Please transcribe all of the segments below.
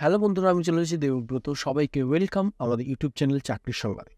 hello বন্ধুরা আমি চলে এসেছি দেবব্রত সবাইকে ওয়েলকাম আমাদের ইউটিউব চ্যানেল চাকরির সংবাদে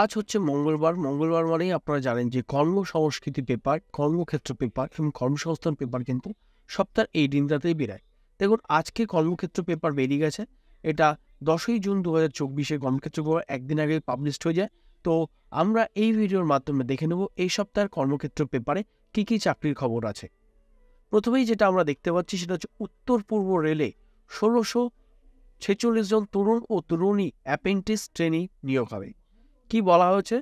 আজ হচ্ছে মঙ্গলবার মঙ্গলবার মানেই আপনারা জানেন যে কর্ম সংস্কৃতি পেপার কর্মক্ষেত্র পেপার এবং কর্মসংস্থান পেপার কিন্তু সপ্তাহের এই দিনটাতেই বেরায় দেখুন আজকে কর্মক্ষেত্র পেপার বেরিয়ে গেছে এটা দশই জুন দু হাজার চব্বিশে কর্মক্ষেত্র পেপার একদিন আগে পাবলিশড হয়ে যায় তো আমরা এই ভিডিওর মাধ্যমে দেখে নেব এই সপ্তাহের কর্মক্ষেত্র পেপারে কী কী চাকরির খবর আছে প্রথমেই যেটা আমরা দেখতে পাচ্ছি সেটা হচ্ছে উত্তর পূর্ব রেলে ষোলোশো ছেচল্লিশ জন তরুণ ও তরুণী অ্যাপেন্টিস ট্রেনি নিয়োগ হবে কি বলা হয়েছে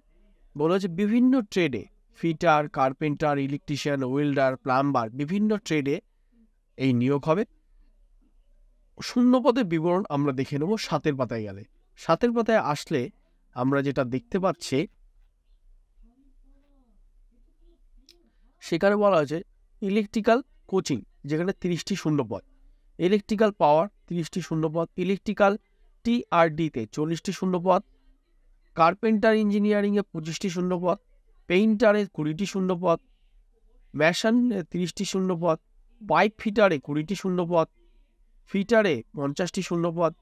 বলা হয়েছে বিভিন্ন ট্রেডে fitter carpenter electrician welder plumber বিভিন্ন ট্রেডে এই নিয়োগ হবে শূন্যপদের বিবরণ আমরা দেখে নেব সাতের পাতায় গেলে সাতের পাতায় আসলে আমরা যেটা দেখতে পাচ্ছি সেখানে বলা হয়েছে ইলেকট্রিক্যাল কোচিং যেখানে তিরিশটি শূন্যপদ ইলেকট্রিক্যাল পাওয়ার তিরিশটি পদ ইলেকট্রিক্যাল টিআরডিতে চল্লিশটি পদ কার্পেন্টার ইঞ্জিনিয়ারিংয়ে পঁচিশটি পদ পেইন্টারে কুড়িটি পদ ম্যাশন তিরিশটি পদ পাইপ ফিটারে কুড়িটি পদ ফিটারে পঞ্চাশটি পদ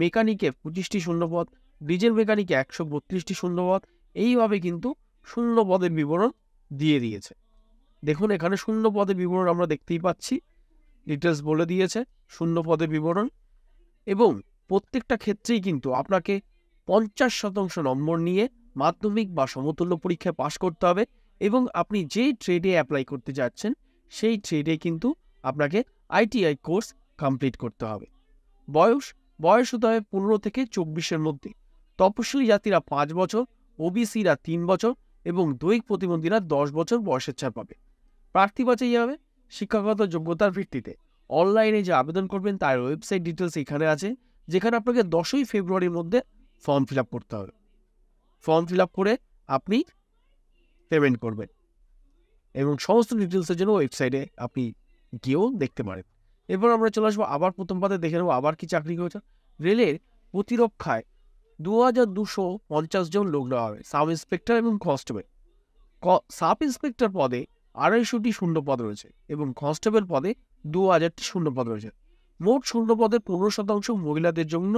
মেকানিকে পঁচিশটি পদ ডিজেল মেকানিকে একশো বত্রিশটি পদ এইভাবে কিন্তু শূন্য পদের বিবরণ দিয়ে দিয়েছে দেখুন এখানে শূন্য পদের বিবরণ আমরা দেখতেই পাচ্ছি ডিটেলস বলে দিয়েছে শূন্য পদে বিবরণ এবং প্রত্যেকটা ক্ষেত্রেই কিন্তু আপনাকে পঞ্চাশ শতাংশ নম্বর নিয়ে মাধ্যমিক বা সমতুল্য পরীক্ষায় পাশ করতে হবে এবং আপনি যেই ট্রেডে অ্যাপ্লাই করতে যাচ্ছেন সেই ট্রেডে কিন্তু আপনাকে আইটিআই কোর্স কমপ্লিট করতে হবে বয়স বয়স হতে হবে পনেরো থেকে চব্বিশের মধ্যে তপশিলি জাতিরা পাঁচ বছর ওবিসিরা তিন বছর এবং দৈহিক প্রতিবন্ধীরা দশ বছর বয়সের ছাড় পাবে প্রার্থী বাছাই হবে শিক্ষাগত যোগ্যতার ভিত্তিতে অনলাইনে যে আবেদন করবেন তার ওয়েবসাইট ডিটেলস এখানে আছে যেখানে আপনাকে দশই ফেব্রুয়ারির মধ্যে ফর্ম ফিল করতে হবে ফর্ম ফিল করে আপনি পেমেন্ট করবেন এবং সমস্ত ডিটেলসের জন্য ওয়েবসাইটে আপনি গিয়েও দেখতে পারেন এরপর আমরা চলে আসবো আবার প্রথম পাতে দেখে নেবো আবার কি চাকরি হয়েছে রেলের প্রতিরক্ষায় দু হাজার দুশো পঞ্চাশ জন লোক নেওয়া হবে সাব ইন্সপেক্টর এবং কনস্টেবল সাব ইন্সপেক্টর পদে আড়াইশোটি শূন্যপদ রয়েছে এবং কনস্টেবল পদে দু হাজারটি শূন্যপদ রয়েছে মোট শূন্যপদের পনেরো শতাংশ মহিলাদের জন্য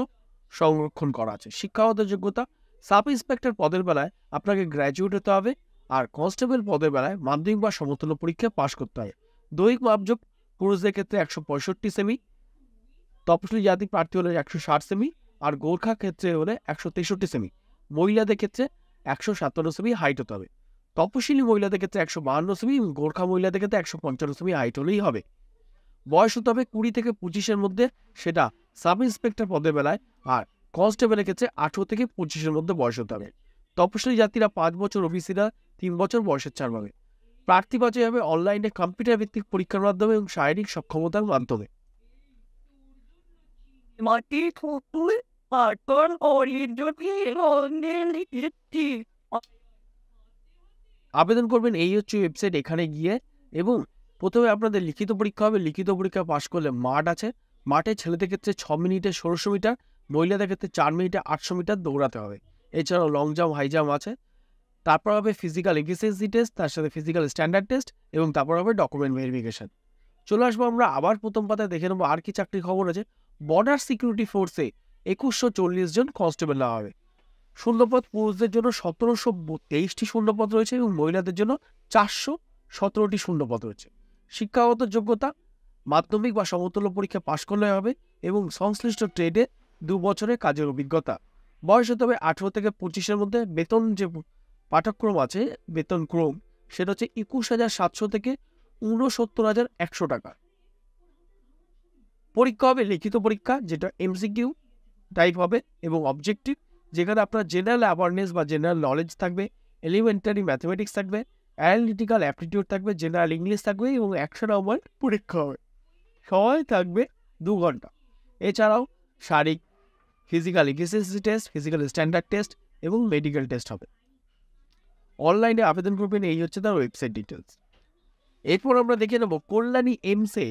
সংরক্ষণ করা আছে শিক্ষাগত যোগ্যতা সাব ইন্সপেক্টর পদের বেলায় আপনাকে গ্র্যাজুয়েট হতে হবে আর কনস্টেবল পদের বেলায় মাধ্যমিক বা সমতুল্য পরীক্ষা পাশ করতে হয় দৈহিক মাপযোগ পুরুষদের ক্ষেত্রে একশো পঁয়ষট্টি সেমি তপশিলি জাতি প্রার্থী হলে একশো ষাট সেমি আর গোর্খা ক্ষেত্রে হলে একশো তেষট্টি সেমি মহিলাদের ক্ষেত্রে একশো সাতান্ন সেমি হাইট হতে হবে তপশিলি মহিলাদের ক্ষেত্রে একশো বাহান্ন এবং গোর্খা মহিলাদের ক্ষেত্রে একশো পঞ্চান্ন সেমি আইট হলেই হবে বয়স হতে হবে কুড়ি থেকে পঁচিশের মধ্যে সেটা সাব ইন্সপেক্টর পদের বেলায় আর কনস্টেবলের ক্ষেত্রে আঠেরো থেকে পঁচিশের মধ্যে বয়স হতে হবে তপশিলি জাতিরা পাঁচ বছর ওবিসিরা তিন বছর বয়সের ছাড় হবে প্রার্থী বাজে হবে অনলাইনে কম্পিউটার ভিত্তিক পরীক্ষার মাধ্যমে এবং শারীরিক সক্ষমতার মাধ্যমে মাটি আবেদন করবেন এই হচ্ছে ওয়েবসাইট এখানে গিয়ে এবং প্রথমে আপনাদের লিখিত পরীক্ষা হবে লিখিত পরীক্ষা পাশ করলে মাঠ আছে মাঠে ছেলেদের ক্ষেত্রে ছ মিনিটে ষোলোশো মিটার মহিলাদের ক্ষেত্রে চার মিনিটে আটশো মিটার দৌড়াতে হবে এছাড়াও লং জাম্প হাই জাম্প আছে তারপর হবে ফিজিক্যাল এফিসিয়েন্সি টেস্ট তার সাথে ফিজিক্যাল স্ট্যান্ডার্ড টেস্ট এবং তারপর হবে ডকুমেন্ট ভেরিফিকেশান চলে আসবো আমরা আবার প্রথম পাতায় দেখে নেবো আর কি চাকরির খবর আছে বর্ডার সিকিউরিটি ফোর্সে একুশশো চল্লিশ জন কনস্টেবল নেওয়া হবে শূন্যপদ পুরুষদের জন্য সতেরোশো তেইশটি শূন্যপদ রয়েছে এবং মহিলাদের জন্য চারশো সতেরোটি শূন্যপদ রয়েছে শিক্ষাগত যোগ্যতা মাধ্যমিক বা সমতুল্য পরীক্ষা পাশ করলে হবে এবং সংশ্লিষ্ট ট্রেডে দু বছরে কাজের অভিজ্ঞতা বয়স হতে হবে আঠেরো থেকে পঁচিশের মধ্যে বেতন যে পাঠক্রম আছে বেতন ক্রম সেটা হচ্ছে একুশ হাজার সাতশো থেকে ঊনসত্তর হাজার একশো টাকা পরীক্ষা হবে লিখিত পরীক্ষা যেটা এমসিকিউ টাইপ হবে এবং অবজেক্টিভ যেখানে আপনার জেনারেল অ্যাওয়ারনেস বা জেনারেল নলেজ থাকবে এলিমেন্টারি ম্যাথমেটিক্স থাকবে অ্যানালিটিক্যাল অ্যাপটিটিউড থাকবে জেনারেল ইংলিশ থাকবে এবং অ্যাকশন আমার পরীক্ষা হবে সময় থাকবে দু ঘন্টা এছাড়াও শারীরিক physical efficiency test physical standard test এবং মেডিকেল টেস্ট হবে অনলাইনে আবেদন করবেন এই হচ্ছে তার ওয়েবসাইট ডিটেলস এরপর আমরা দেখে নেব কল্যাণী এমসে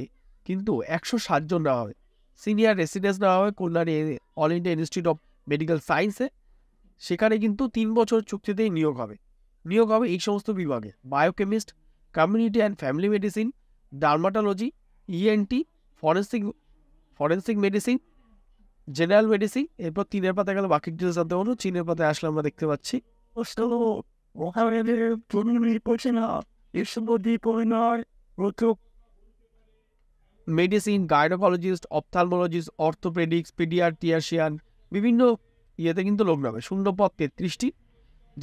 কিন্তু একশো সাতজন নেওয়া হবে সিনিয়র রেসিডেন্স নেওয়া হবে Kalyani All India Institute of Medical সায়েন্সে সেখানে কিন্তু তিন বছর চুক্তিতেই নিয়োগ হবে নিয়োগ হবে এই সমস্ত বিভাগে biochemist community and family medicine dermatology ENT forensic forensic medicine general medicine এরপর তিনের পাতা গেল বাকি ডিটেলস জানতে পারবো চীনের পাতায় আসলে আমরা দেখতে পাচ্ছি মেডিসিন গাইনোকোলজিস্ট অপথালমোলজিস্ট অর্থোপেডিক্স টিয়ারশিয়ান বিভিন্ন ইয়েতে কিন্তু লোক নামে শূন্য পদ তেত্রিশটি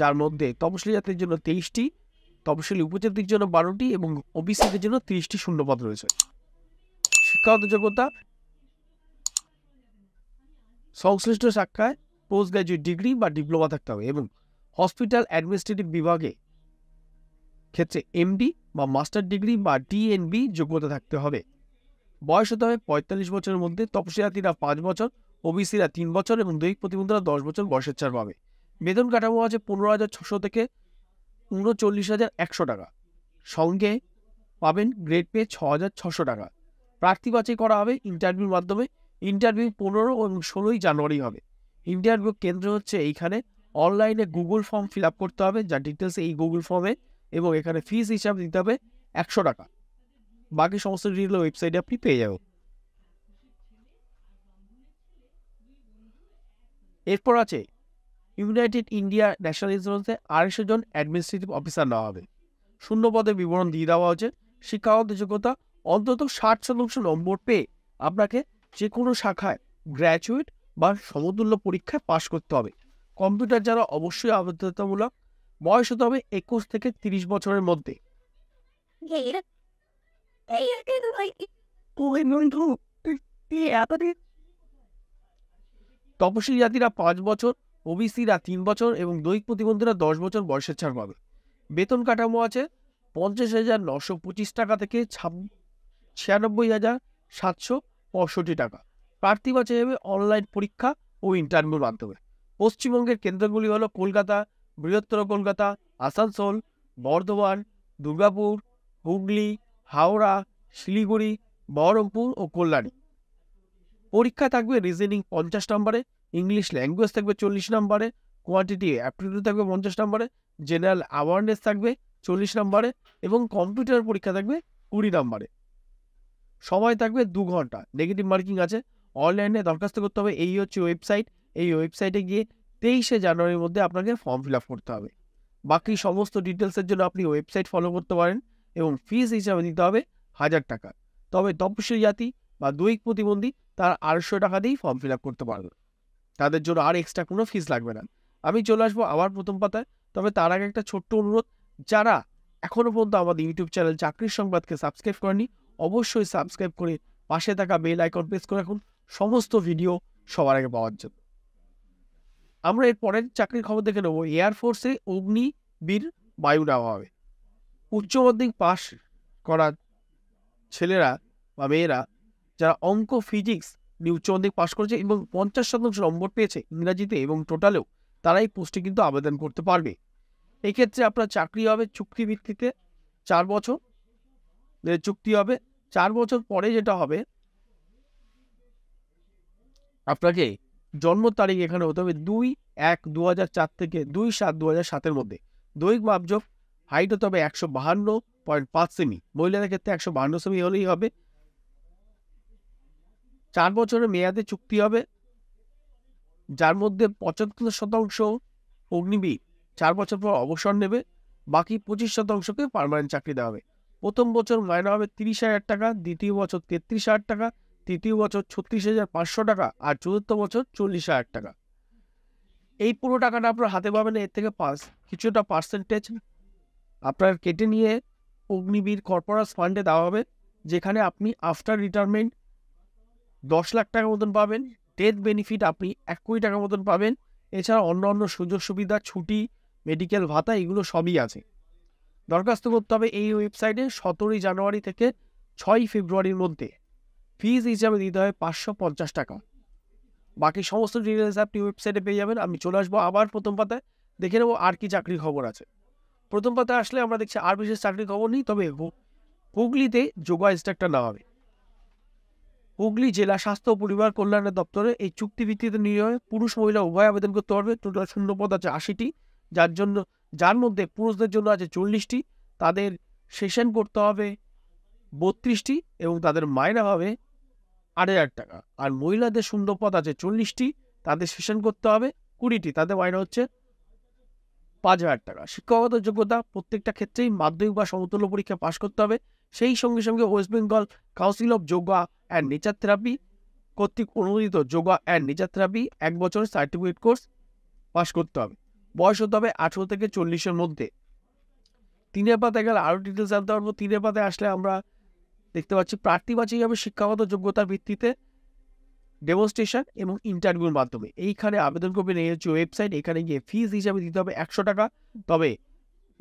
যার মধ্যে তপশিলি জাতির জন্য তেইশটি তপশিলি উপজাতির জন্য বারোটি এবং ওবিসিদের জন্য ত্রিশটি শূন্যপদ রয়েছে শিক্ষাগত যোগ্যতা সংশ্লিষ্ট শাখায় পোস্ট গ্রাজুয়েট ডিগ্রি বা ডিপ্লোমা থাকতে হবে এবং হসপিটাল অ্যাডমিনিস্ট্রেটিভ বিভাগে ক্ষেত্রে এমডি বা মাস্টার ডিগ্রি বা ডিএনবি যোগ্যতা থাকতে হবে বয়স হতে হবে পঁয়তাল্লিশ বছরের মধ্যে তপশিলাতিরা পাঁচ বছর ওবিসিরা তিন বছর এবং দৈহিক প্রতিবন্ধীরা দশ বছর বয়সের ছাড় পাবে বেতন কাঠামো আছে পনেরো হাজার ছশো থেকে উনচল্লিশ হাজার একশো টাকা সঙ্গে পাবেন গ্রেড পে ছ হাজার ছশো টাকা প্রার্থী বাছাই করা হবে ইন্টারভিউর মাধ্যমে ইন্টারভিউ পনেরো এবং ষোলোই জানুয়ারি হবে ইন্টারভিউ কেন্দ্র হচ্ছে এইখানে অনলাইনে গুগল ফর্ম ফিল আপ করতে হবে যা ডিটেলস এই গুগল ফর্মে এবং এখানে ফিজ হিসাব দিতে হবে একশো টাকা বাকি সমস্ত ডিটেল ওয়েবসাইটে আপনি পেয়ে যাবেন এরপর আছে ইউনাইটেড ইন্ডিয়া ন্যাশনাল ইন্স্যুরেন্সে আড়াইশো জন অ্যাডমিনিস্ট্রেটিভ অফিসার নেওয়া হবে শূন্য পদে বিবরণ দিয়ে দেওয়া হয়েছে শিক্ষাগত যোগ্যতা অন্তত ষাট শতাংশ নম্বর পেয়ে আপনাকে যে কোনো শাখায় গ্র্যাজুয়েট বা সমতুল্য পরীক্ষায় পাশ করতে হবে কম্পিউটার যারা অবশ্যই আবদ্ধতামূলক বয়স হতে হবে একুশ থেকে তিরিশ বছরের মধ্যে এই তপশিলি জাতিরা পাঁচ বছর ওবিসিরা তিন বছর এবং দৈহিক প্রতিবন্ধীরা দশ বছর বয়সের ছাড় পাবে বেতন কাঠামো আছে পঞ্চাশ হাজার নশো পঁচিশ টাকা থেকে ছাব ছিয়ানব্বই হাজার সাতশো পঁয়ষট্টি টাকা প্রার্থী বাছাই হবে অনলাইন পরীক্ষা ও ইন্টারভিউর মাধ্যমে পশ্চিমবঙ্গের কেন্দ্রগুলি হলো কলকাতা বৃহত্তর কলকাতা আসানসোল বর্ধমান দুর্গাপুর হুগলি হাওড়া শিলিগুড়ি বহরমপুর ও কল্যাণী পরীক্ষা থাকবে রিজনিং পঞ্চাশ নম্বরে ইংলিশ ল্যাঙ্গুয়েজ থাকবে চল্লিশ নম্বরে কোয়ান্টিটি অ্যাপটিটিউড থাকবে পঞ্চাশ নম্বরে জেনারেল অ্যাওয়ারনেস থাকবে চল্লিশ নম্বরে এবং কম্পিউটার পরীক্ষা থাকবে কুড়ি নম্বরে সময় থাকবে দু ঘন্টা নেগেটিভ মার্কিং আছে অনলাইনে দরখাস্ত করতে হবে এই হচ্ছে ওয়েবসাইট এই ওয়েবসাইটে গিয়ে তেইশে জানুয়ারির মধ্যে আপনাকে ফর্ম ফিল করতে হবে বাকি সমস্ত ডিটেলসের জন্য আপনি ওয়েবসাইট ফলো করতে পারেন এবং ফিজ হিসাবে দিতে হবে হাজার টাকা তবে তপশিলি জাতি বা দৈহিক প্রতিবন্ধী তার আড়াইশো টাকা দিয়েই ফর্ম ফিল করতে পারবে তাদের জন্য আর এক্সট্রা কোনো ফিস লাগবে না আমি চলে আসবো আবার প্রথম পাতায় তবে তার আগে একটা ছোট্ট অনুরোধ যারা এখনও পর্যন্ত আমাদের ইউটিউব চ্যানেল চাকরির সংবাদকে সাবস্ক্রাইব করেনি অবশ্যই সাবস্ক্রাইব করে পাশে থাকা বেল আইকন প্রেস করে রাখুন সমস্ত ভিডিও সবার আগে পাওয়ার জন্য আমরা এর পরের চাকরির খবর দেখে নেব এয়ারফোর্সে অগ্নিবীর বায়ু নেওয়া হবে উচ্চ মাধ্যমিক পাশ করা ছেলেরা বা মেয়েরা যারা অঙ্ক ফিজিক্স নিয়ে উচ্চ মাধ্যমিক পাশ করেছে এবং পঞ্চাশ শতাংশ নম্বর পেয়েছে ইংরাজিতে এবং টোটালেও তারা এই পোস্টে কিন্তু আবেদন করতে পারবে এক্ষেত্রে আপনার চাকরি হবে চুক্তিভিত্তিতে চার বছর চুক্তি হবে চার বছর পরে যেটা হবে আপনাকে জন্ম তারিখ এখানে হতে হবে দুই এক দু থেকে দুই সাত দু সাতের মধ্যে দৈহিক মাপজব হাইট হতে হবে একশো বাহান্ন পয়েন্ট পাঁচ সেমি মহিলাদের ক্ষেত্রে একশো বাহান্ন সেমি হলেই হবে চার বছরের মেয়াদে চুক্তি হবে যার মধ্যে পঁচাত্তর শতাংশ অগ্নিবীর চার বছর পর অবসর নেবে বাকি পঁচিশ শতাংশকে পারমানেন্ট চাকরি দেওয়া হবে প্রথম বছর মায়না হবে তিরিশ হাজার টাকা দ্বিতীয় বছর তেত্রিশ হাজার টাকা তৃতীয় বছর ছত্রিশ হাজার পাঁচশো টাকা আর চতুর্থ বছর চল্লিশ হাজার টাকা এই পুরো টাকাটা আপনার হাতে পাবেন এর থেকে পাঁচ কিছুটা পার্সেন্টেজ আপনার কেটে নিয়ে অগ্নিবীর কর্পোরাস ফান্ডে দেওয়া হবে যেখানে আপনি আফটার রিটায়ারমেন্ট দশ লাখ টাকা মতন পাবেন ডেথ বেনিফিট আপনি এক কোটি টাকা মতন পাবেন এছাড়া অন্য অন্য সুযোগ সুবিধা ছুটি মেডিকেল ভাতা এগুলো সবই আছে দরখাস্ত করতে হবে এই ওয়েবসাইটে সতেরোই জানুয়ারি থেকে ছয় ফেব্রুয়ারির মধ্যে ফিজ হিসাবে দিতে হবে পাঁচশো পঞ্চাশ টাকা বাকি সমস্ত ডিটেলস আপনি ওয়েবসাইটে পেয়ে যাবেন আমি চলে আসবো আবার প্রথম পাতায় দেখে নেবো আর কি চাকরির খবর আছে প্রথম পাতায় আসলে আমরা দেখছি আর বিশেষ চাকরির খবর নেই তবে হুগলিতে যোগা ইনস্ট্রাক্টর হবে হুগলি জেলা স্বাস্থ্য পরিবার কল্যাণের দপ্তরে এই চুক্তি ভিত্তিতে পুরুষ মহিলা উভয় আবেদন করতে পারবে টোটাল শূন্য পদ আছে আশিটি যার জন্য যার মধ্যে পুরুষদের জন্য আছে চল্লিশটি তাদের সেশন করতে হবে বত্রিশটি এবং তাদের মায়না হবে আড়াই হাজার টাকা আর মহিলাদের শূন্য পদ আছে চল্লিশটি তাদের সেশন করতে হবে কুড়িটি তাদের মায়না হচ্ছে পাঁচ হাজার টাকা শিক্ষাগত যোগ্যতা প্রত্যেকটা ক্ষেত্রেই মাধ্যমিক বা সমতুল্য পরীক্ষা পাশ করতে হবে সেই সঙ্গে সঙ্গে West Bengal Council of Yoga and Nature Therapy কর্তৃক অনুমোদিত যোগা অ্যান্ড নেচার থেরাপি এক বছরের সার্টিফিকেট কোর্স পাস করতে হবে বয়স হতে হবে আঠেরো থেকে চল্লিশের মধ্যে তিনের পাতায় গেলে আরও ডিটেলস জানতে পারবো তিনের পাতায় আসলে আমরা দেখতে পাচ্ছি প্রার্থী বাছাই হবে শিক্ষাগত যোগ্যতার ভিত্তিতে ডেমনস্ট্রেশন এবং ইন্টারভিউর মাধ্যমে এইখানে আবেদন করবেন এই হচ্ছে ওয়েবসাইট এখানে গিয়ে ফিজ হিসাবে দিতে হবে একশো টাকা তবে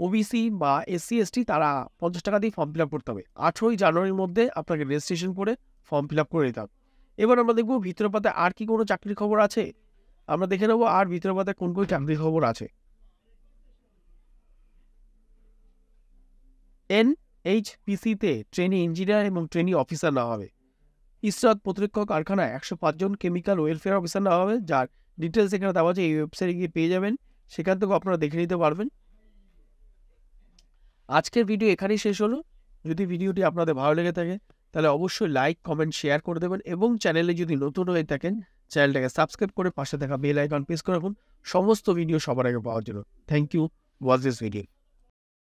ওবিসি বা এসসি এসটি তারা পঞ্চাশ টাকা দিয়ে ফর্ম ফিল আপ করতে হবে আঠেরোই জানুয়ারির মধ্যে আপনাকে রেজিস্ট্রেশন করে ফর্ম ফিল আপ করে দিতে হবে এবার আমরা দেখব ভিতরে পাতে আর কি কোনো চাকরির খবর আছে আমরা দেখে নেবো আর ভিতরে পাতে কোন কোন চাকরির খবর আছে এন এইচপিসিতে ট্রেনি ইঞ্জিনিয়ার এবং ট্রেনি অফিসার নেওয়া হবে ইসরাত প্রতিরক্ষা কারখানায় একশো পাঁচজন কেমিক্যাল ওয়েলফেয়ার অফিসার নেওয়া হবে যার ডিটেলস এখানে দেওয়া আছে এই ওয়েবসাইটে গিয়ে পেয়ে যাবেন সেখান থেকেও আপনারা দেখে নিতে পারবেন আজকের ভিডিও এখানেই শেষ হলো যদি ভিডিওটি আপনাদের ভালো লেগে থাকে তাহলে অবশ্যই লাইক কমেন্ট শেয়ার করে দেবেন এবং চ্যানেলে যদি নতুন হয়ে থাকেন চ্যানেলটাকে সাবস্ক্রাইব করে পাশে থাকা বেল আইকন প্রেস করে রাখুন সমস্ত ভিডিও সবার আগে পাওয়ার জন্য thank you watch this video